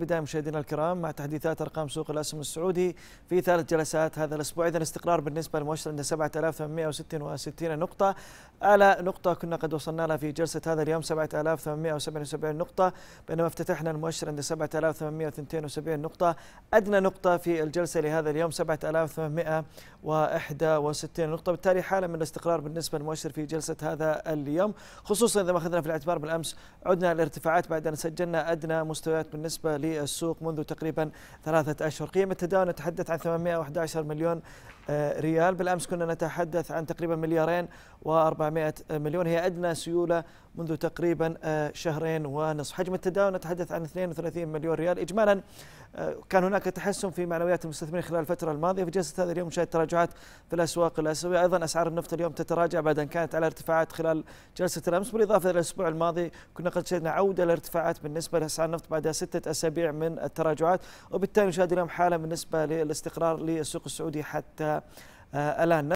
بداية مشاهدينا الكرام مع تحديثات أرقام سوق الأسهم السعودي في ثلاث جلسات هذا الأسبوع إذا استقرار بالنسبة للمؤشر عند 7866 نقطة على نقطة كنا قد وصلنا لها في جلسة هذا اليوم 7877 نقطة بينما افتتحنا المؤشر عند 7872 نقطة أدنى نقطة في الجلسة لهذا اليوم 7861 نقطة بالتالي حالة من الاستقرار بالنسبة للمؤشر في جلسة هذا اليوم خصوصا إذا ما أخذنا في الاعتبار بالأمس عدنا الارتفاعات بعد أن سجلنا أدنى مستويات بالنسبة للسوق منذ تقريبا ثلاثة أشهر قيمة التداول نتحدث عن 811 مليون آه، ريال بالأمس كنا نتحدث عن تقريبا مليارين و400 مليون هي أدنى سيولة منذ تقريبا آه، شهرين ونصف حجم التداول نتحدث عن 32 مليون ريال إجمالا كان هناك تحسن في معنويات المستثمرين خلال الفترة الماضية في جلسة هذا اليوم نشاهد تراجعات في الأسواق الآسيوية أيضا أسعار النفط اليوم تتراجع بعد أن كانت على ارتفاعات خلال جلسة الأمس بالإضافة إلى الأسبوع الماضي كنا قد شهدنا عودة لارتفاعات بالنسبة لأسعار النفط بعد ستة أسابيع من التراجعات وبالتالي نشاهد اليوم حالة بالنسبة للاستقرار للسوق السعودي حتى آه، الآن